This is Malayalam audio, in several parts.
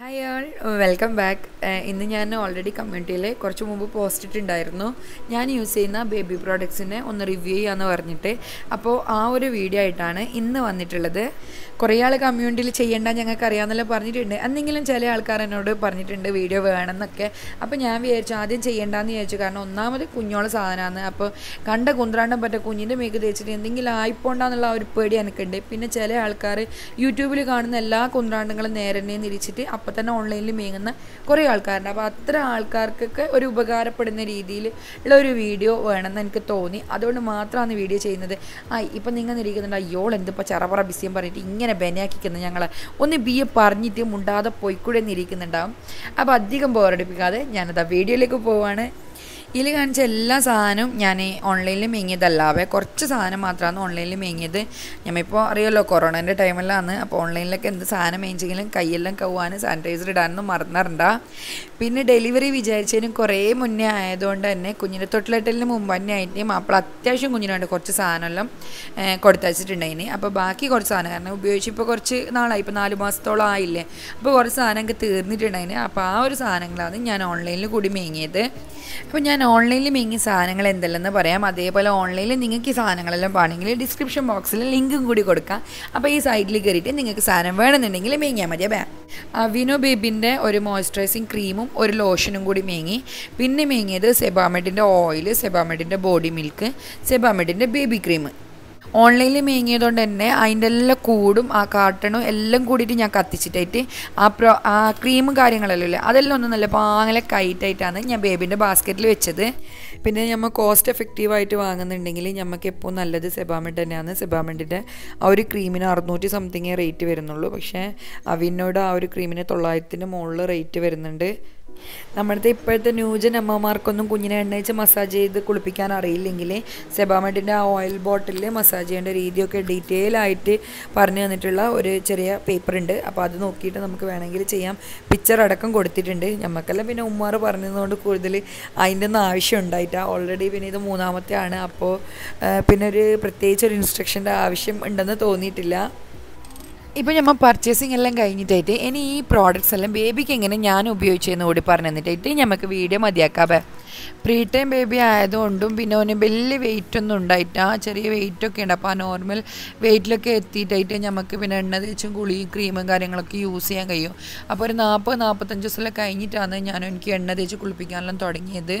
Hiya. Welcome back uh, uh, ഇന്ന് ഞാൻ ഓൾറെഡി കമ്മ്യൂണിറ്റിയിൽ കുറച്ച് മുമ്പ് പോസ്റ്റ് ഇട്ടിട്ടുണ്ടായിരുന്നു ഞാൻ യൂസ് ചെയ്യുന്ന ബേബി പ്രോഡക്ട്സിനെ ഒന്ന് റിവ്യൂ ചെയ്യാമെന്ന് പറഞ്ഞിട്ട് അപ്പോൾ ആ ഒരു വീഡിയോ ആയിട്ടാണ് ഇന്ന് വന്നിട്ടുള്ളത് കുറേ ആൾ കമ്മ്യൂണിറ്റിയിൽ ചെയ്യേണ്ട ഞങ്ങൾക്ക് അറിയാമെന്നല്ല പറഞ്ഞിട്ടുണ്ട് എന്തെങ്കിലും ചില ആൾക്കാർ എന്നോട് പറഞ്ഞിട്ടുണ്ട് വീഡിയോ വേണമെന്നൊക്കെ അപ്പോൾ ഞാൻ വിചാരിച്ചു ആദ്യം ചെയ്യേണ്ടെന്ന് വിചാരിച്ചു കാരണം ഒന്നാമത് കുഞ്ഞോളെ സാധനമാണ് അപ്പോൾ കണ്ട കുന്ത്രാണ്ടം പറ്റ കുഞ്ഞിൻ്റെ മേക്ക് തേച്ചിട്ട് എന്തെങ്കിലും ആയിപ്പോണ്ടെന്നുള്ള ഒരു പേടി എനിക്കുണ്ട് പിന്നെ ചില ആൾക്കാർ യൂട്യൂബിൽ കാണുന്ന എല്ലാ കുന്ത്രാണ്ടങ്ങളും നേരെ തന്നെ നിരിച്ചിട്ട് അപ്പം തന്നെ ഓൺലൈൻ ഓൺലൈനിൽ മീങ്ങുന്ന കുറേ ആൾക്കാരുണ്ട് അപ്പോൾ അത്ര ആൾക്കാർക്കൊക്കെ ഒരു ഉപകാരപ്പെടുന്ന രീതിയിൽ ഉള്ള ഒരു വീഡിയോ വേണമെന്ന് എനിക്ക് തോന്നി അതുകൊണ്ട് മാത്രമാണ് വീഡിയോ ചെയ്യുന്നത് ആ ഇപ്പം നിങ്ങൾ നിരീക്കുന്നുണ്ട് അയ്യോൾ എന്തിപ്പോൾ ചറപറ ബിസിയും പറഞ്ഞിട്ട് ഇങ്ങനെ ബെനയാക്കിക്കുന്നത് ഞങ്ങൾ ഒന്ന് എ പറഞ്ഞിട്ട് മുണ്ടാതെ പോയിക്കൂടെ നിരീക്കുന്നുണ്ടാവും അപ്പോൾ അധികം ബോറടിപ്പിക്കാതെ ഞാനത് ആ വീഡിയോയിലേക്ക് പോവുകയാണ് ഇതിൽ കാണിച്ച എല്ലാ സാധനവും ഞാൻ ഓൺലൈനിൽ മേങ്ങിയതല്ലാതെ കുറച്ച് സാധനം മാത്രമാണ് ഓൺലൈനിൽ മേങ്ങിയത് ഞമ്മിപ്പോൾ അറിയാമല്ലോ കൊറോണേൻ്റെ ടൈമിലാണ് അപ്പോൾ ഓൺലൈനിലൊക്കെ എന്ത് സാധനം മേയിച്ചെങ്കിലും കൈയെല്ലാം കൗവാനും സാനിറ്റൈസർ ഇടാനൊന്നും മറന്നറണ്ട പിന്നെ ഡെലിവറി വിചാരിച്ചതിനും കുറേ മുന്നേ ആയതുകൊണ്ട് തന്നെ കുഞ്ഞിൻ്റെ തൊട്ടിലെട്ടലിന് മുമ്പ് തന്നെ ആയിട്ട് മാപ്പിള അത്യാവശ്യം കുഞ്ഞിനുണ്ട് കുറച്ച് സാധനമെല്ലാം കൊടുത്തയച്ചിട്ടുണ്ടായിന് അപ്പോൾ ബാക്കി കുറച്ച് സാധനം കാരണം ഉപയോഗിച്ച് ഇപ്പോൾ കുറച്ച് നാളായി ഇപ്പോൾ നാല് മാസത്തോളം ആയില്ലേ അപ്പോൾ കുറച്ച് സാധനമൊക്കെ തീർന്നിട്ടുണ്ടായിന് അപ്പോൾ ആ ഒരു സാധനങ്ങളാണ് ഞാൻ ഓൺലൈനിൽ കൂടി മേങ്ങിയത് അപ്പോൾ ഞാൻ ഞാൻ ഓൺലൈനിൽ മിങ്ങി സാധനങ്ങൾ എന്തല്ലെന്ന് പറയാം അതേപോലെ ഓൺലൈനിൽ നിങ്ങൾക്ക് ഈ സാധനങ്ങളെല്ലാം വേണമെങ്കിൽ ഡിസ്ക്രിപ്ഷൻ ബോക്സിൽ ലിങ്കും കൂടി കൊടുക്കാം അപ്പോൾ ഈ സൈറ്റിൽ കയറിയിട്ട് നിങ്ങൾക്ക് സാധനം വേണമെന്നുണ്ടെങ്കിൽ മേങ്ങിയാൽ മതി ബാ അവിനോ ബേബിൻ്റെ ഒരു മോയ്സ്ചറൈസിങ് ക്രീമും ഒരു ലോഷനും കൂടി മേങ്ങി പിന്നെ മേങ്ങിയത് സെബാമെഡിൻ്റെ ഓയിൽ സെബാമെഡിൻ്റെ ബോഡി മിൽക്ക് സെബാമെഡിൻ്റെ ബേബി ക്രീം ഓൺലൈനിൽ കൊണ്ട് തന്നെ അതിൻ്റെ എല്ലാം കൂടും ആ കാട്ടണും എല്ലാം കൂടിയിട്ട് ഞാൻ കത്തിച്ചിട്ടായിട്ട് ആ പ്രോ ആ ക്രീമും കാര്യങ്ങളെല്ലാം ഇല്ലേ അതെല്ലാം ഒന്നും നല്ല പാങ്ങനെ കൈറ്റായിട്ടാണ് ഞാൻ ബേബിൻ്റെ ബാസ്ക്കറ്റിൽ വെച്ചത് പിന്നെ നമ്മൾ കോസ്റ്റ് എഫക്റ്റീവായിട്ട് വാങ്ങുന്നുണ്ടെങ്കിൽ നമുക്ക് എപ്പോൾ നല്ലത് സെബാമെൻ്റ് തന്നെയാണ് സെബാമെൻറ്റിൻ്റെ ആ ഒരു ക്രീമിന് അറുന്നൂറ്റി സംതിങ്ങേ റേറ്റ് വരുന്നുള്ളൂ പക്ഷേ അവിനോട് ആ ഒരു ക്രീമിന് തൊള്ളായിരത്തിന് മുകളിൽ റേറ്റ് വരുന്നുണ്ട് നമ്മളത്തെ ഇപ്പോഴത്തെ ന്യൂജൻ അമ്മമാർക്കൊന്നും കുഞ്ഞിനെ എണ്ണയിച്ച് മസാജ് ചെയ്ത് കുളിപ്പിക്കാൻ അറിയില്ലെങ്കിൽ സെബാമെഡിൻ്റെ ആ ഓയിൽ ബോട്ടിലിൽ മസാജ് ചെയ്യേണ്ട രീതിയൊക്കെ ഡീറ്റെയിൽ ആയിട്ട് പറഞ്ഞു തന്നിട്ടുള്ള ഒരു ചെറിയ പേപ്പർ ഉണ്ട് അപ്പോൾ അത് നോക്കിയിട്ട് നമുക്ക് വേണമെങ്കിൽ ചെയ്യാം പിക്ചർ അടക്കം കൊടുത്തിട്ടുണ്ട് നമുക്കെല്ലാം പിന്നെ ഉമ്മാർ പറഞ്ഞതുകൊണ്ട് കൂടുതൽ അതിൻ്റെ ഒന്നും ആവശ്യം ഉണ്ടായിട്ടാ ഓൾറെഡി പിന്നെ ഇത് മൂന്നാമത്തെ ആണ് അപ്പോൾ പിന്നെ ഒരു പ്രത്യേകിച്ച് ഒരു ഇൻസ്ട്രക്ഷൻ്റെ ആവശ്യം ഉണ്ടെന്ന് തോന്നിയിട്ടില്ല ഇപ്പോൾ നമ്മൾ പർച്ചേസിങ് എല്ലാം കഴിഞ്ഞിട്ടായിട്ട് ഇനി ഈ പ്രോഡക്റ്റ്സ് എല്ലാം ബേബിക്ക് എങ്ങനെ ഞാൻ ഉപയോഗിച്ചതെന്ന് കൂടി പറഞ്ഞു തന്നിട്ടായിട്ട് നമുക്ക് വീഡിയോ മതിയാക്കാം പ്രീ ടൈം ബേബി ആയതുകൊണ്ടും പിന്നെ ഓന് വലിയ വെയിറ്റ് ഒന്നും ഉണ്ടായിട്ട് ആ ചെറിയ വെയിറ്റ് ഒക്കെ ഉണ്ട് അപ്പോൾ ആ നോർമൽ വെയിറ്റിലൊക്കെ എത്തിയിട്ടായിട്ട് നമുക്ക് പിന്നെ എണ്ണ തേച്ചും കുളിയും ക്രീമും കാര്യങ്ങളൊക്കെ യൂസ് ചെയ്യാൻ കഴിയും അപ്പോൾ ഒരു നാൽപ്പത് നാൽപ്പത്തഞ്ച് ദിവസമൊക്കെ കഴിഞ്ഞിട്ടാണ് ഞാൻ എനിക്ക് എണ്ണ തേച്ച് കുളിപ്പിക്കാനെല്ലാം തുടങ്ങിയത്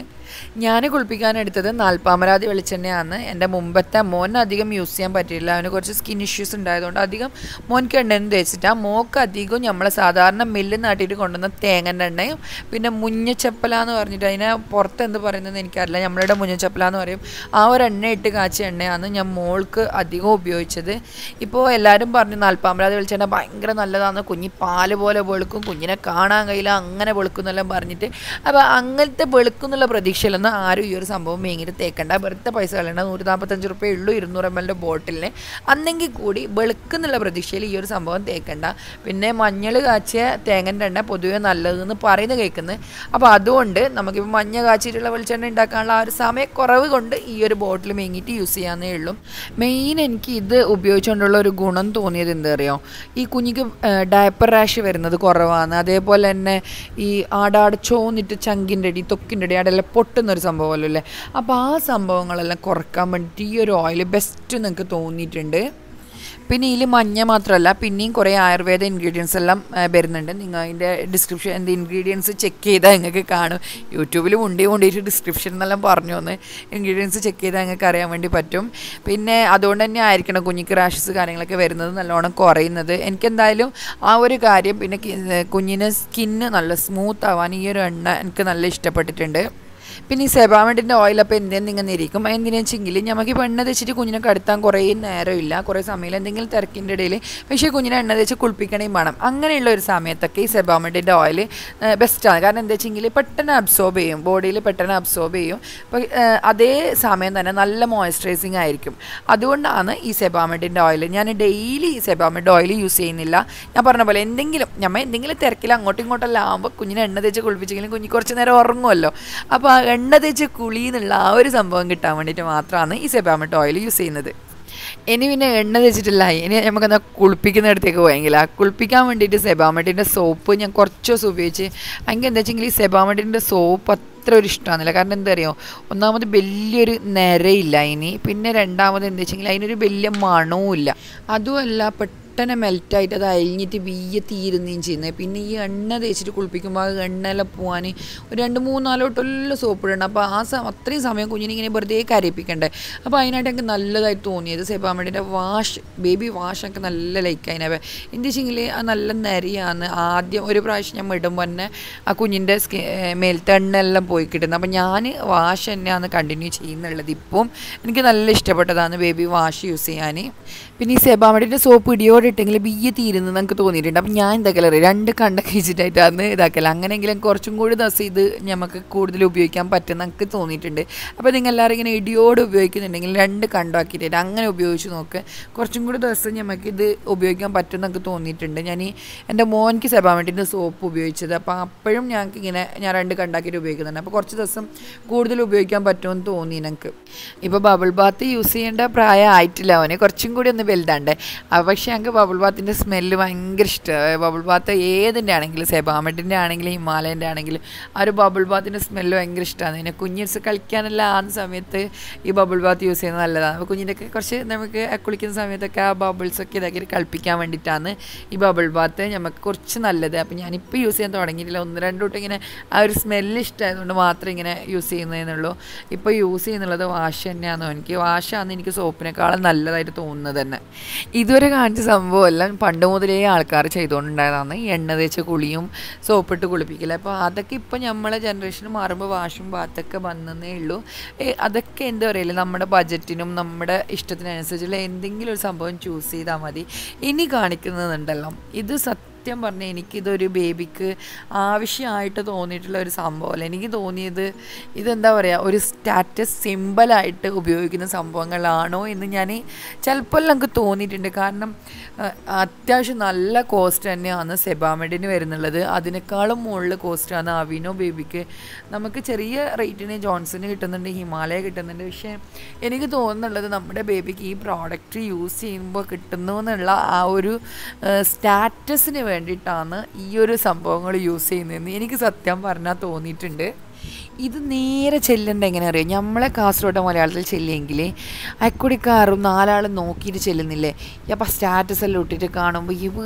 ഞാൻ കുളിപ്പിക്കാൻ എടുത്തത് നാൽപ്പാമരാതി വെളിച്ചെണ്ണയാണ് എൻ്റെ മുമ്പത്തെ മോൻ അധികം യൂസ് ചെയ്യാൻ പറ്റിയില്ല അവന് കുറച്ച് സ്കിൻ ഇഷ്യൂസ് ഉണ്ടായതുകൊണ്ട് അധികം മോൻക്ക് തേച്ചിട്ട് തേച്ചിട്ടാ മോക്ക് അധികം നമ്മൾ സാധാരണ മില്ല് നാട്ടിയിട്ട് കൊണ്ടുവന്ന തേങ്ങൻ്റെ എണ്ണയും പിന്നെ മുഞ്ഞച്ചപ്പല എന്ന് പറഞ്ഞിട്ട് അതിനെ പുറത്ത് പുറത്ത് എന്ത് പറയുന്നത് എനിക്കറിയില്ല നമ്മളുടെ മുഞ്ഞച്ചപ്പല എന്ന് പറയും ആ ഒരു എണ്ണ ഇട്ട് കാച്ച എണ്ണയാണ് ഞാൻ മോൾക്ക് അധികം ഉപയോഗിച്ചത് ഇപ്പോൾ എല്ലാവരും പറഞ്ഞു നാൽപ്പാമ്പരാതി വെളിച്ചെണ്ണ ഭയങ്കര നല്ലതാണ് കുഞ്ഞി പാല് പോലെ വെളുക്കും കുഞ്ഞിനെ കാണാൻ കഴിയില്ല അങ്ങനെ വെളുക്കും എന്നെല്ലാം പറഞ്ഞിട്ട് അപ്പോൾ അങ്ങനത്തെ വെളുക്കും എന്നുള്ള പ്രതീക്ഷയിലൊന്നും ആരും ഈ ഒരു സംഭവം മേങ്ങിട്ട് തേക്കണ്ട വെറുതെ പൈസ കളയണ്ട നൂറ്റി നാൽപ്പത്തഞ്ച് റുപ്യ ഉള്ളൂ ഇരുന്നൂറ് എം എല്ലിൻ്റെ ബോട്ടിലിന് അന്നെങ്കിൽ കൂടി വെളുക്കുന്നുള്ള പ്രതീക്ഷയിൽ ഈ ഒരു സംഭവം തേക്കണ്ട പിന്നെ മഞ്ഞൾ കാച്ചിയ തേങ്ങൻ്റെ എണ്ണ പൊതുവെ നല്ലതെന്ന് പറയുന്നത് കേൾക്കുന്നത് അപ്പോൾ അതുകൊണ്ട് നമുക്കിപ്പോൾ മഞ്ഞ കാച്ചി കാച്ചിയിട്ടുള്ള വെളിച്ചെണ്ണ ഉണ്ടാക്കാനുള്ള ആ ഒരു സമയക്കുറവ് കൊണ്ട് ഈ ഒരു ബോട്ടിൽ മേങ്ങിയിട്ട് യൂസ് ചെയ്യാമെന്നേ ഉള്ളൂ മെയിൻ എനിക്ക് ഇത് ഉപയോഗിച്ചുകൊണ്ടുള്ള ഒരു ഗുണം തോന്നിയത് എന്താ ഈ കുഞ്ഞിക്ക് ഡയപ്പർ റാഷ് വരുന്നത് കുറവാണ് അതേപോലെ തന്നെ ഈ ആടാട് ചോന്നിട്ട് ചങ്കിൻ്റെ അടി തൊക്കിൻ്റെ അടി പൊട്ടുന്ന പൊട്ടുന്നൊരു സംഭവമല്ലോ അല്ലേ അപ്പോൾ ആ സംഭവങ്ങളെല്ലാം കുറക്കാൻ വേണ്ടിയിട്ട് ഈ ഒരു ഓയിൽ ബെസ്റ്റ് നിങ്ങൾക്ക് തോന്നിയിട്ടുണ്ട് പിന്നെ ഇതിൽ മഞ്ഞ മാത്രമല്ല പിന്നെയും കുറേ ആയുർവേദ ഇൻഗ്രീഡിയൻസ് എല്ലാം വരുന്നുണ്ട് നിങ്ങൾ അതിൻ്റെ ഡിസ്ക്രിപ്ഷൻ എൻ്റെ ഇൻഗ്രീഡിയൻസ് ചെക്ക് ചെയ്താൽ നിങ്ങൾക്ക് കാണും യൂട്യൂബിൽ ഉണ്ടി കൊണ്ടിട്ട് ഡിസ്ക്രിപ്ഷൻ എന്നെല്ലാം പറഞ്ഞു തന്ന് ഇൻഗ്രീഡിയൻസ് ചെക്ക് ചെയ്താൽ നിങ്ങൾക്ക് അറിയാൻ വേണ്ടി പറ്റും പിന്നെ അതുകൊണ്ട് തന്നെ ആയിരിക്കണം കുഞ്ഞിക്ക് റാഷസ് കാര്യങ്ങളൊക്കെ വരുന്നത് നല്ലോണം കുറയുന്നത് എനിക്കെന്തായാലും ആ ഒരു കാര്യം പിന്നെ കുഞ്ഞിന് സ്കിന്ന് നല്ല സ്മൂത്ത് ആവാൻ ഈ ഒരു എണ്ണ എനിക്ക് നല്ല ഇഷ്ടപ്പെട്ടിട്ടുണ്ട് പിന്നെ ഈ സെബാമെഡിൻ്റെ ഓയിലപ്പം എന്തെന്ന് ഇങ്ങനെ ഇരിക്കും നമുക്ക് നമുക്കിപ്പോൾ എണ്ണ തെച്ചിട്ട് കുഞ്ഞിനെ കടത്താൻ കുറേ നേരമില്ല കുറേ സമയം എന്തെങ്കിലും തിരക്കിൻ്റെ ഇടയിൽ പക്ഷേ കുഞ്ഞിനെ എണ്ണ തെച്ച് കുളിപ്പിക്കണേം വേണം അങ്ങനെയുള്ള ഒരു സമയത്തൊക്കെ ഈ സെബാമെഡിൻ്റെ ഓയിൽ ബെസ്റ്റാണ് കാരണം എന്താ വെച്ചെങ്കിൽ പെട്ടെന്ന് അബ്സോർബ് ചെയ്യും ബോഡിയിൽ പെട്ടെന്ന് അബ്സോർബ് ചെയ്യും അപ്പോൾ അതേ സമയം തന്നെ നല്ല മോയ്സ്ചറൈസിങ് ആയിരിക്കും അതുകൊണ്ടാണ് ഈ സെബാമെഡിൻ്റെ ഓയിൽ ഞാൻ ഡെയിലി ഈ സെബാമെഡ് ഓയിൽ യൂസ് ചെയ്യുന്നില്ല ഞാൻ പറഞ്ഞ പോലെ എന്തെങ്കിലും നമ്മൾ എന്തെങ്കിലും തിരക്കിൽ അങ്ങോട്ടും ഇങ്ങോട്ടെല്ലാം ആകുമ്പോൾ കുഞ്ഞിനെ എണ്ണ തേച്ച് കുളിപ്പിച്ചെങ്കിലും കുഞ്ഞ് കുറച്ച് നേരം ഉറങ്ങുമല്ലോ അപ്പോൾ ആ എണ്ണ തേച്ച് കുളി എന്നുള്ള ആ ഒരു സംഭവം കിട്ടാൻ വേണ്ടിയിട്ട് മാത്രമാണ് ഈ സെബാമറ്റ് ഓയിൽ യൂസ് ചെയ്യുന്നത് ഇനി പിന്നെ എണ്ണ തേച്ചിട്ടില്ല ഇനി കുളിപ്പിക്കുന്ന അടുത്തേക്ക് പോയെങ്കിൽ ആ കുളിപ്പിക്കാൻ വേണ്ടിയിട്ട് സെബാമട്ടിൻ്റെ സോപ്പ് ഞാൻ കുറച്ച് ദിവസം ഉപയോഗിച്ച് എനിക്ക് എന്താ വെച്ചെങ്കിൽ ഈ സെബാമട്ടിൻ്റെ സോപ്പ് അത്ര ഒരു ഇഷ്ടമാണെന്നില്ല കാരണം എന്താ അറിയോ ഒന്നാമത് വലിയൊരു നിരയില്ല ഇനി പിന്നെ രണ്ടാമത് എന്താ വെച്ചെങ്കിൽ അതിനൊരു വലിയ മണവും ഇല്ല അതുമല്ല പെട്ടെന്ന് പെട്ടെന്ന് മെൽറ്റായിട്ട് അത് അലിഞ്ഞിട്ട് വീയ തീരുന്നതും ചെയ്യുന്നത് പിന്നെ ഈ എണ്ണ തേച്ചിട്ട് കുളിപ്പിക്കുമ്പോൾ എണ്ണയിലെ പോകാൻ ഒരു രണ്ട് മൂന്നാലോ ഒട്ടുള്ള സോപ്പ് ഇടണം അപ്പോൾ ആ അത്രയും സമയം കുഞ്ഞിനിങ്ങനെ വെറുതെ കരയിപ്പിക്കണ്ടേ അപ്പോൾ അതിനായിട്ട് എനിക്ക് നല്ലതായി തോന്നിയത് സേപ്പാമേടിൻ്റെ വാഷ് ബേബി വാഷ് ഒക്കെ നല്ല ലൈക്ക് അതിനെ എന്താ വെച്ചെങ്കിൽ ആ നല്ല നരിയാണ് ആദ്യം ഒരു പ്രാവശ്യം ഞാൻ ഇടുമ്പോൾ തന്നെ ആ കുഞ്ഞിൻ്റെ സ്കി മേലത്തെ എല്ലാം പോയി കിട്ടുന്നത് അപ്പോൾ ഞാൻ വാഷ് തന്നെയാണ് കണ്ടിന്യൂ ചെയ്യുന്നുള്ളത് ഇപ്പം എനിക്ക് നല്ല ഇഷ്ടപ്പെട്ടതാണ് ബേബി വാഷ് യൂസ് ചെയ്യാൻ പിന്നെ ഈ സെബാമഡിൻ്റെ സോപ്പ് ഇടിയോടെ ഇട്ടെങ്കിൽ എ തീരുന്ന നമുക്ക് തോന്നിയിട്ടുണ്ട് അപ്പം ഞാൻ എന്താ അറിയാം രണ്ട് കണ്ടൊക്കെ വെച്ചിട്ടായിട്ടാണ് ഇതാക്കല അങ്ങനെയെങ്കിലും കുറച്ചും കൂടി ദിവസം ഇത് നമുക്ക് കൂടുതൽ ഉപയോഗിക്കാൻ പറ്റും നമുക്ക് തോന്നിയിട്ടുണ്ട് അപ്പോൾ നിങ്ങൾ എല്ലാവരും ഇങ്ങനെ ഇടിയോട് ഉപയോഗിക്കുന്നുണ്ടെങ്കിൽ രണ്ട് കണ്ടാക്കിയിട്ടായിട്ട് അങ്ങനെ ഉപയോഗിച്ച് നോക്ക് കുറച്ചും കൂടി ദിവസം നമുക്ക് ഇത് ഉപയോഗിക്കാൻ പറ്റും നമുക്ക് തോന്നിയിട്ടുണ്ട് ഞാൻ എൻ്റെ മോനിക്ക് സെബാൻ വേണ്ടി സോപ്പ് ഉപയോഗിച്ചത് അപ്പോൾ അപ്പോഴും ഞങ്ങൾക്ക് ഇങ്ങനെ ഞാൻ രണ്ട് കണ്ടാക്കിയിട്ട് ഉപയോഗിക്കുന്നുണ്ട് അപ്പോൾ കുറച്ച് ദിവസം കൂടുതൽ ഉപയോഗിക്കാൻ പറ്റുമെന്ന് തോന്നി ഞങ്ങൾക്ക് ഇപ്പോൾ ബബിൾ ബാത്ത് യൂസ് ചെയ്യേണ്ട പ്രായമായിട്ടില്ല ആയിട്ടില്ല അവന് കുറച്ചും കൂടി ഒന്ന് വലുതാണ്ട് പക്ഷേ ഞങ്ങൾക്ക് ബബിൾ ബാത്തിൻ്റെ സ്മെല്ല് ഭയങ്കര ഇഷ്ടമാണ് ബബിൾ ബാത്ത് ഏതിൻ്റെ ആണെങ്കിലും സെബാമെറ്റിൻ്റെ ആണെങ്കിലും ഹിമാലയൻ്റെ ആണെങ്കിലും ആ ഒരു ബബിൾ ബാത്തിൻ്റെ സ്മെല്ല് ഭയങ്കര ഇഷ്ടമാണ് പിന്നെ കുഞ്ഞിസ് കളിക്കാനെല്ലാം ആ സമയത്ത് ഈ ബബിൾ ബാത്ത് യൂസ് ചെയ്യുന്നത് നല്ലതാണ് അപ്പോൾ കുഞ്ഞിൻ്റെയൊക്കെ കുറച്ച് നമുക്ക് കുളിക്കുന്ന സമയത്തൊക്കെ ആ ബബിൾസൊക്കെ ഇതാക്കി കളിപ്പിക്കാൻ വേണ്ടിയിട്ടാണ് ഈ ബബിൾ ബാത്ത് നമുക്ക് കുറച്ച് നല്ലത് അപ്പോൾ ഞാനിപ്പോൾ യൂസ് ചെയ്യാൻ തുടങ്ങിയിട്ടില്ല ഒന്ന് രണ്ട് തൊട്ട് ഇങ്ങനെ ആ ഒരു സ്മെല്ല് ഇഷ്ടമായതുകൊണ്ട് മാത്രം ഇങ്ങനെ യൂസ് ചെയ്യുന്നതെന്നുള്ളൂ ഇപ്പോൾ യൂസ് ചെയ്യുന്നുള്ളത് വാഷ് തന്നെയാണെന്ന് എനിക്ക് വാഷാണ് എനിക്ക് സോപ്പിനേക്കാളും നല്ലതായിട്ട് തോന്നുന്നത് തന്നെ ഇതുവരെ കാണിച്ച സംഭവമെല്ലാം പണ്ട് മുതലേ ആൾക്കാർ ചെയ്തുകൊണ്ടുണ്ടായതാണ് എണ്ണ തേച്ച് കുളിയും സോപ്പിട്ട് കുളിപ്പിക്കല അപ്പോൾ അതൊക്കെ ഇപ്പോൾ നമ്മളെ ജനറേഷൻ മാറുമ്പോൾ വാഷും ബാത്തൊക്കെ വന്നതേ ഉള്ളൂ അതൊക്കെ എന്താ പറയുക നമ്മുടെ ബജറ്റിനും നമ്മുടെ ഇഷ്ടത്തിനനുസരിച്ചുള്ള എന്തെങ്കിലും ഒരു സംഭവം ചൂസ് ചെയ്താൽ മതി ഇനി കാണിക്കുന്നുണ്ടല്ലോ ഇത് സത്യം സത്യം പറഞ്ഞാൽ എനിക്കിതൊരു ബേബിക്ക് ആവശ്യമായിട്ട് തോന്നിയിട്ടുള്ള ഒരു സംഭവമല്ല എനിക്ക് തോന്നിയത് ഇതെന്താ പറയുക ഒരു സ്റ്റാറ്റസ് സിമ്പിളായിട്ട് ഉപയോഗിക്കുന്ന സംഭവങ്ങളാണോ എന്ന് ഞാൻ ചിലപ്പോൾ നമുക്ക് തോന്നിയിട്ടുണ്ട് കാരണം അത്യാവശ്യം നല്ല കോസ്റ്റ് തന്നെയാണ് സെബാമഡിന് വരുന്നുള്ളത് അതിനേക്കാളും മുകളിൽ കോസ്റ്റാണ് അവിനോ ബേബിക്ക് നമുക്ക് ചെറിയ റേറ്റിന് ജോൺസൺ കിട്ടുന്നുണ്ട് ഹിമാലയ കിട്ടുന്നുണ്ട് പക്ഷേ എനിക്ക് തോന്നുന്നുള്ളത് നമ്മുടെ ബേബിക്ക് ഈ പ്രോഡക്റ്റ് യൂസ് ചെയ്യുമ്പോൾ കിട്ടുന്നു എന്നുള്ള ആ ഒരു സ്റ്റാറ്റസിന് വേണ്ടിയിട്ടാണ് ഈ ഒരു സംഭവങ്ങൾ യൂസ് ചെയ്യുന്നതെന്ന് എനിക്ക് സത്യം പറഞ്ഞാൽ തോന്നിയിട്ടുണ്ട് ഇത് നേരെ ചെല്ലേണ്ട എങ്ങനെ അറിയാം നമ്മളെ കാസർഗോഡ് മലയാളത്തിൽ ചെല്ലിയെങ്കിൽ അക്കുടിക്കാറും നാലാളും നോക്കിയിട്ട് ചെല്ലുന്നില്ലേ അപ്പം സ്റ്റാറ്റസ് എല്ലാം ഇട്ടിട്ട് കാണുമ്പോൾ ഇവ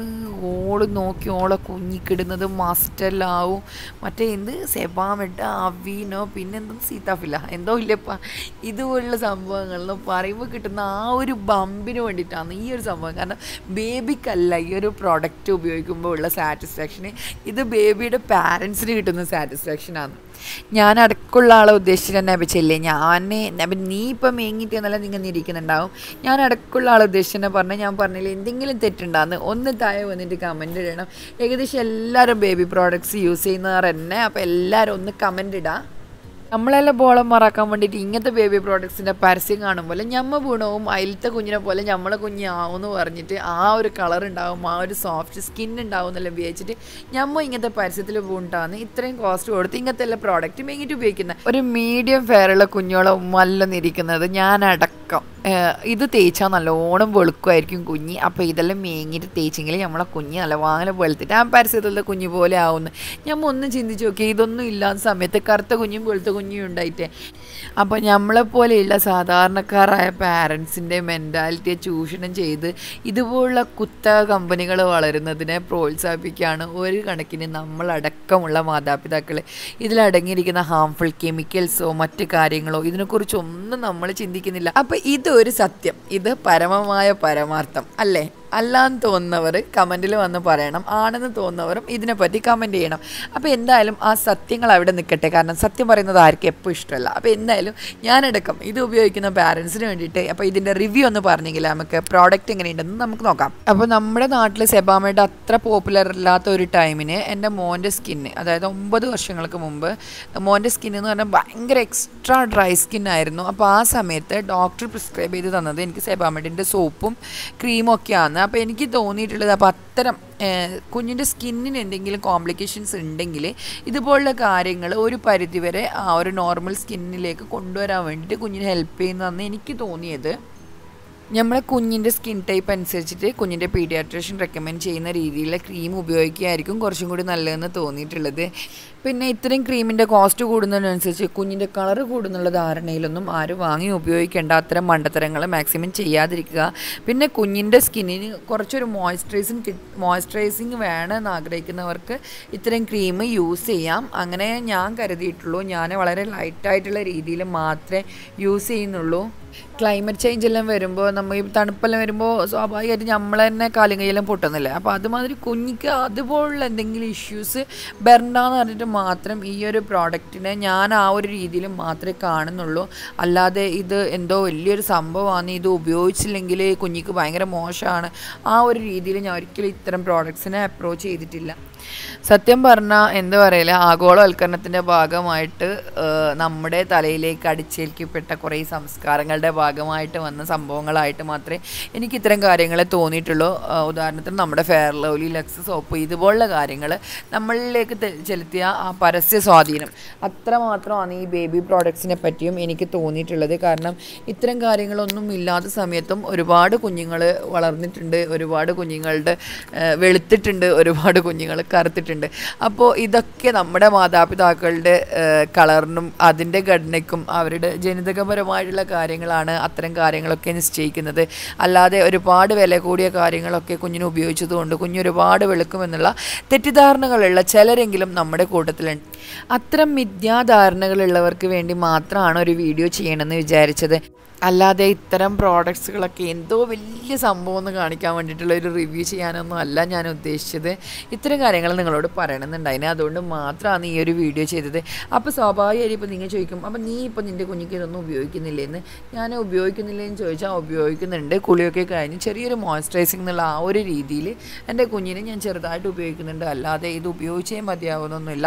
ഓള് നോക്കി ഓളെ കുഞ്ഞിക്കിടുന്നത് മസ്റ്റെല്ലാവും മറ്റേ എന്ത് സെബാമിട്ട അവീനോ എന്തും സീതാഫില്ല എന്തോ ഇല്ലപ്പ ഇതുപോലുള്ള സംഭവങ്ങളെന്ന് പറയുമ്പോൾ കിട്ടുന്ന ആ ഒരു ബമ്പിന് വേണ്ടിയിട്ടാണ് ഈ ഒരു സംഭവം കാരണം ബേബിക്കല്ല ഈ ഒരു പ്രോഡക്റ്റ് ഉപയോഗിക്കുമ്പോൾ ഉള്ള സാറ്റിസ്ഫാക്ഷന് ഇത് ബേബിയുടെ പാരൻസിന് കിട്ടുന്ന സാറ്റിസ്ഫാക്ഷനാണ് ഞാൻ അടുക്കുള്ള ആളെ ഉദ്ദേശിച്ചിട്ട് തന്നെ അഭിച്ചില്ലേ ഞാൻ നീ ഇപ്പം മേങ്ങിട്ട് എന്നല്ല നിങ്ങൾ ഇരിക്കുന്നുണ്ടാവും ഞാൻ അടുക്കുള്ള ആളെ ഉദ്ദേശിച്ചെന്നെ തന്നെ പറഞ്ഞു ഞാൻ പറഞ്ഞില്ല എന്തെങ്കിലും തെറ്റുണ്ടാകുന്നു ഒന്ന് താഴെ വന്നിട്ട് കമൻ്റ് ഇടണം ഏകദേശം എല്ലാവരും ബേബി പ്രോഡക്ട്സ് യൂസ് ചെയ്യുന്നവർ തന്നെ അപ്പോൾ എല്ലാവരും ഒന്ന് കമൻ്റ് ഇടാം നമ്മളെല്ലാം ബോളം മറക്കാൻ വേണ്ടിയിട്ട് ഇങ്ങനത്തെ ബേബി പ്രോഡക്ട്സിൻ്റെ പരസ്യം കാണുമ്പോൾ ഞമ്മ ഗുണവും അതിലത്തെ കുഞ്ഞിനെ പോലെ നമ്മളെ കുഞ്ഞാവും എന്ന് പറഞ്ഞിട്ട് ആ ഒരു കളർ ഉണ്ടാവും ആ ഒരു സോഫ്റ്റ് സ്കിൻ ഉണ്ടാവും എന്നെല്ലാം ഉപയോഗിച്ചിട്ട് ഞമ്മ ഇങ്ങനത്തെ പരസ്യത്തിൽ വീണ്ടാന്ന് ഇത്രയും കോസ്റ്റ് കൊടുത്ത് ഇങ്ങനത്തെ എല്ലാ പ്രോഡക്റ്റ് മേങ്ങിട്ട് ഉപയോഗിക്കുന്ന ഒരു മീഡിയം ഫെയറുള്ള കുഞ്ഞോളം മല്ലെന്നിരിക്കുന്നത് ഞാൻ അടക്കം വെളുക്കം ഇത് തേച്ചാൽ നല്ലോണം വെളുക്കുമായിരിക്കും കുഞ്ഞ് അപ്പോൾ ഇതെല്ലാം മേങ്ങിയിട്ട് തേച്ചെങ്കിൽ നമ്മളെ കുഞ്ഞ് നല്ല വാങ്ങനെ വെളുത്തിട്ട് ആ പരസ്യത്തിലുള്ള കുഞ്ഞ് പോലെ ആവുന്നു ഞാൻ ഒന്ന് ചിന്തിച്ച് നോക്കി ഇതൊന്നും ഇല്ലാത്ത സമയത്ത് കറുത്ത കുഞ്ഞും വെളുത്ത കുഞ്ഞും ഉണ്ടായിട്ടേ അപ്പോൾ നമ്മളെപ്പോലെയുള്ള സാധാരണക്കാരായ പാരൻസിൻ്റെ മെൻറ്റാലിറ്റിയെ ചൂഷണം ചെയ്ത് ഇതുപോലുള്ള കുത്ത കമ്പനികൾ വളരുന്നതിനെ പ്രോത്സാഹിപ്പിക്കുകയാണ് ഒരു കണക്കിന് നമ്മളടക്കമുള്ള മാതാപിതാക്കൾ ഇതിലടങ്ങിയിരിക്കുന്ന ഹാംഫുൾ കെമിക്കൽസോ മറ്റ് കാര്യങ്ങളോ ഇതിനെക്കുറിച്ചൊന്നും നമ്മൾ ചിന്തിക്കുന്നില്ല അപ്പോൾ ഇതൊരു സത്യം ഇത് പരമമായ പരമാർത്ഥം അല്ലേ അല്ലാന്ന് തോന്നുന്നവർ കമൻറ്റിൽ വന്ന് പറയണം ആണെന്ന് തോന്നുന്നവരും ഇതിനെപ്പറ്റി കമൻറ്റ് ചെയ്യണം അപ്പോൾ എന്തായാലും ആ സത്യങ്ങൾ അവിടെ നിൽക്കട്ടെ കാരണം സത്യം പറയുന്നത് ആർക്കും എപ്പോൾ ഇഷ്ടമല്ല അപ്പോൾ എന്തായാലും ഞാനെടുക്കും ഇത് ഉപയോഗിക്കുന്ന പാരൻസിന് വേണ്ടിയിട്ട് അപ്പോൾ ഇതിൻ്റെ റിവ്യൂ ഒന്ന് പറഞ്ഞെങ്കിൽ നമുക്ക് പ്രോഡക്റ്റ് എങ്ങനെയുണ്ടെന്ന് നമുക്ക് നോക്കാം അപ്പോൾ നമ്മുടെ നാട്ടിൽ സെബാമയുടെ അത്ര പോപ്പുലർ അല്ലാത്ത ഒരു ടൈമിന് എൻ്റെ മോൻ്റെ സ്കിന്ന് അതായത് ഒമ്പത് വർഷങ്ങൾക്ക് മുമ്പ് മോൻ്റെ സ്കിന്ന് എന്ന് പറഞ്ഞാൽ ഭയങ്കര എക്സ്ട്രാ ഡ്രൈ സ്കിൻ ആയിരുന്നു അപ്പോൾ ആ സമയത്ത് ഡോക്ടർ പ്രിസ്ക്രൈബ് ചെയ്ത് തന്നത് എനിക്ക് സെബാമെഡിൻ്റെ സോപ്പും ക്രീമും ഒക്കെയാണ് അപ്പോൾ എനിക്ക് തോന്നിയിട്ടുള്ളത് അപ്പോൾ അത്തരം കുഞ്ഞിൻ്റെ സ്കിന്നിന് എന്തെങ്കിലും കോംപ്ലിക്കേഷൻസ് ഉണ്ടെങ്കിൽ ഇതുപോലുള്ള കാര്യങ്ങൾ ഒരു പരിധിവരെ ആ ഒരു നോർമൽ സ്കിന്നിലേക്ക് കൊണ്ടുവരാൻ വേണ്ടിയിട്ട് കുഞ്ഞിനെ ഹെൽപ്പ് ചെയ്യുന്നതെന്ന് എനിക്ക് തോന്നിയത് നമ്മളെ കുഞ്ഞിൻ്റെ സ്കിൻ ടൈപ്പ് അനുസരിച്ചിട്ട് കുഞ്ഞിൻ്റെ പീഡിയാട്രീഷ്യൻ റെക്കമെൻഡ് ചെയ്യുന്ന രീതിയിലുള്ള ക്രീം ഉപയോഗിക്കുകയായിരിക്കും കുറച്ചും കൂടി നല്ലതെന്ന് തോന്നിയിട്ടുള്ളത് പിന്നെ ഇത്രയും ക്രീമിൻ്റെ കോസ്റ്റ് കൂടുന്നതിനനുസരിച്ച് കുഞ്ഞിൻ്റെ കളർ കൂടുന്നുള്ള ധാരണയിലൊന്നും ആരും വാങ്ങി ഉപയോഗിക്കേണ്ട അത്തരം മണ്ടത്തരങ്ങൾ മാക്സിമം ചെയ്യാതിരിക്കുക പിന്നെ കുഞ്ഞിൻ്റെ സ്കിന്നിന് കുറച്ചൊരു മോയ്സ്ചറൈസിങ് മോയ്സ്ചറൈസിങ് വേണമെന്ന് ആഗ്രഹിക്കുന്നവർക്ക് ഇത്തരം ക്രീം യൂസ് ചെയ്യാം അങ്ങനെ ഞാൻ കരുതിയിട്ടുള്ളൂ ഞാൻ വളരെ ലൈറ്റായിട്ടുള്ള രീതിയിൽ മാത്രമേ യൂസ് ചെയ്യുന്നുള്ളൂ ക്ലൈമറ്റ് ചേഞ്ച് എല്ലാം വരുമ്പോൾ നമ്മൾ ഈ തണുപ്പെല്ലാം വരുമ്പോൾ സ്വാഭാവികമായിട്ട് നമ്മൾ തന്നെ കാലും കൈയെല്ലാം പൊട്ടുന്നില്ല അപ്പോൾ അതുമാതിരി കുഞ്ഞിക്ക് അതുപോലുള്ള എന്തെങ്കിലും ഇഷ്യൂസ് വരണ്ടെന്ന് പറഞ്ഞിട്ട് മാത്രം ഈ ഒരു പ്രോഡക്റ്റിനെ ഞാൻ ആ ഒരു രീതിയിൽ മാത്രമേ കാണുന്നുള്ളൂ അല്ലാതെ ഇത് എന്തോ വലിയൊരു സംഭവമാണ് ഇത് ഉപയോഗിച്ചില്ലെങ്കിൽ കുഞ്ഞിക്ക് ഭയങ്കര മോശമാണ് ആ ഒരു രീതിയിൽ ഞാൻ ഒരിക്കലും ഇത്തരം പ്രോഡക്ട്സിനെ അപ്രോച്ച് ചെയ്തിട്ടില്ല സത്യം പറഞ്ഞാൽ എന്താ പറയില്ല ആഗോളവൽക്കരണത്തിൻ്റെ ഭാഗമായിട്ട് നമ്മുടെ തലയിലേക്ക് അടിച്ചേൽക്കപ്പെട്ട കുറേ സംസ്കാരങ്ങളുടെ ഭാഗമായിട്ട് വന്ന സംഭവങ്ങളായിട്ട് മാത്രമേ എനിക്ക് ഇത്തരം കാര്യങ്ങളെ തോന്നിയിട്ടുള്ളൂ ഉദാഹരണത്തിന് നമ്മുടെ ഫെയർ ലവ്ലി ലക്സ് സോപ്പ് ഇതുപോലുള്ള കാര്യങ്ങൾ നമ്മളിലേക്ക് ചെലുത്തിയ ആ പരസ്യ സ്വാധീനം അത്രമാത്രമാണ് ഈ ബേബി പ്രോഡക്ട്സിനെ പറ്റിയും എനിക്ക് തോന്നിയിട്ടുള്ളത് കാരണം ഇത്തരം കാര്യങ്ങളൊന്നും ഇല്ലാത്ത സമയത്തും ഒരുപാട് കുഞ്ഞുങ്ങൾ വളർന്നിട്ടുണ്ട് ഒരുപാട് കുഞ്ഞുങ്ങളുടെ വെളുത്തിട്ടുണ്ട് ഒരുപാട് കുഞ്ഞുങ്ങൾ കറുത്തിട്ടുണ്ട് അപ്പോൾ ഇതൊക്കെ നമ്മുടെ മാതാപിതാക്കളുടെ കളറിനും അതിൻ്റെ ഘടനയ്ക്കും അവരുടെ ജനിതകപരമായിട്ടുള്ള കാര്യങ്ങളാണ് അത്തരം കാര്യങ്ങളൊക്കെ നിശ്ചയിക്കുന്നത് അല്ലാതെ ഒരുപാട് വില കൂടിയ കാര്യങ്ങളൊക്കെ കുഞ്ഞിന് ഉപയോഗിച്ചതുകൊണ്ട് കുഞ്ഞൊരുപാട് വെളുക്കുമെന്നുള്ള തെറ്റിദ്ധാരണകളുള്ള ചിലരെങ്കിലും നമ്മുടെ കൂട്ടത്തിലുണ്ട് അത്തരം മിഥ്യാധാരണകളുള്ളവർക്ക് വേണ്ടി മാത്രമാണ് ഒരു വീഡിയോ ചെയ്യണമെന്ന് വിചാരിച്ചത് അല്ലാതെ ഇത്തരം പ്രോഡക്ട്സുകളൊക്കെ എന്തോ വലിയ സംഭവം എന്ന് കാണിക്കാൻ വേണ്ടിയിട്ടുള്ള ഒരു റിവ്യൂ ചെയ്യാനൊന്നും അല്ല ഞാൻ ഉദ്ദേശിച്ചത് ഇത്തരം കാര്യങ്ങൾ നിങ്ങളോട് പറയണമെന്നുണ്ടായിരുന്നു അതുകൊണ്ട് മാത്രമാണ് ഈ ഒരു വീഡിയോ ചെയ്തത് അപ്പോൾ സ്വാഭാവികമായി ഇപ്പോൾ നിങ്ങൾ ചോദിക്കും അപ്പോൾ നീ ഇപ്പോൾ നിൻ്റെ കുഞ്ഞിക്ക് ഇതൊന്നും ഉപയോഗിക്കുന്നില്ലേന്ന് ഞാൻ ഉപയോഗിക്കുന്നില്ലേന്ന് ചോദിച്ചാൽ ഉപയോഗിക്കുന്നുണ്ട് കുളിയൊക്കെ കഴിഞ്ഞ് ചെറിയൊരു മോയ്സ്ചറൈസിംഗ് എന്നുള്ള ആ ഒരു രീതിയിൽ എൻ്റെ കുഞ്ഞിനെ ഞാൻ ചെറുതായിട്ട് ഉപയോഗിക്കുന്നുണ്ട് അല്ലാതെ ഇത് ഉപയോഗിച്ചേ മതിയാവുന്നൊന്നുമില്ല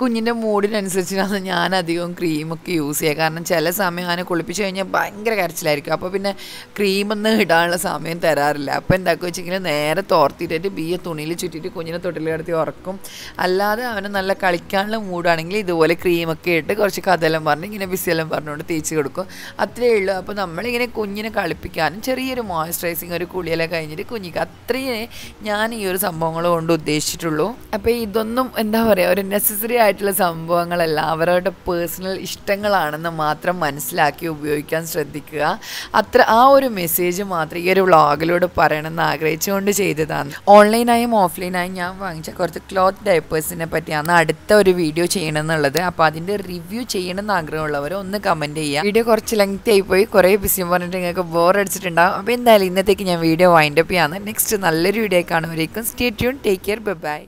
കുഞ്ഞിൻ്റെ മൂഡിനനുസരിച്ചിട്ടാണ് ഞാൻ അധികം ക്രീമൊക്കെ യൂസ് ചെയ്യുക കാരണം ചില സമയം അങ്ങനെ കുളിപ്പിച്ച് കഴിഞ്ഞാൽ ഭയങ്കര കരച്ചിലായിരിക്കും അപ്പോൾ പിന്നെ ക്രീമൊന്നും ഇടാനുള്ള സമയം തരാറില്ല അപ്പോൾ എന്താക്കുക വെച്ചെങ്കിൽ നേരെ തോർത്തിട്ടിട്ട് ബിയെ തുണിയിൽ ചുറ്റിയിട്ട് കുഞ്ഞിനെ തൊട്ടിൽ കിടത്തി ഉറക്കും അല്ലാതെ അവന് നല്ല കളിക്കാനുള്ള മൂഡാണെങ്കിൽ ഇതുപോലെ ക്രീമൊക്കെ ഇട്ട് കുറച്ച് കഥയെല്ലാം പറഞ്ഞ് ഇങ്ങനെ ബിസിയെല്ലാം പറഞ്ഞുകൊണ്ട് തേച്ച് കൊടുക്കും അത്രയേ ഉള്ളൂ അപ്പോൾ നമ്മളിങ്ങനെ കുഞ്ഞിനെ കളിപ്പിക്കാനും ചെറിയൊരു മോയ്സ്ചറൈസിങ് ഒരു കുളിയെല്ലാം കഴിഞ്ഞിട്ട് കുഞ്ഞിക്ക് അത്രയേ ഞാൻ ഈ ഒരു സംഭവങ്ങൾ കൊണ്ട് ഉദ്ദേശിച്ചിട്ടുള്ളൂ അപ്പോൾ ഇതൊന്നും എന്താ പറയുക ഒരു നെസസറി ആയിട്ടുള്ള സംഭവങ്ങളല്ല അവരവരുടെ പേഴ്സണൽ ഇഷ്ടങ്ങളാണെന്ന് മാത്രം മനസ്സിലാക്കി ഉപയോഗിക്കാൻ ശ്രദ്ധിക്കുക അത്ര ആ ഒരു മെസ്സേജ് മാത്രം ഈ ഒരു വ്ളോഗിലൂടെ പറയണമെന്ന് ആഗ്രഹിച്ചുകൊണ്ട് ചെയ്തതാണ് ഓൺലൈനായും ഓഫ്ലൈനായും ഞാൻ വാങ്ങിച്ച കുറച്ച് ക്ലോത്ത് ഡയപ്പേഴ്സിനെ പറ്റിയാണ് അടുത്ത ഒരു വീഡിയോ ചെയ്യണമെന്നുള്ളത് അപ്പോൾ അതിൻ്റെ റിവ്യൂ ചെയ്യണമെന്ന് ആഗ്രഹമുള്ളവർ ഒന്ന് കമൻറ്റ് ചെയ്യുക വീഡിയോ കുറച്ച് ലെങ്ത് ആയിപ്പോയി കുറേ ബിസി പറഞ്ഞിട്ട് നിങ്ങൾക്ക് ബോർ അടിച്ചിട്ടുണ്ടാകും അപ്പോൾ എന്തായാലും ഇന്നത്തേക്ക് ഞാൻ വീഡിയോ വൈൻഡപ്പ് ചെയ്യാന്ന് നെക്സ്റ്റ് നല്ലൊരു വീഡിയോ കാണുമായിരിക്കും stay tune take care bye by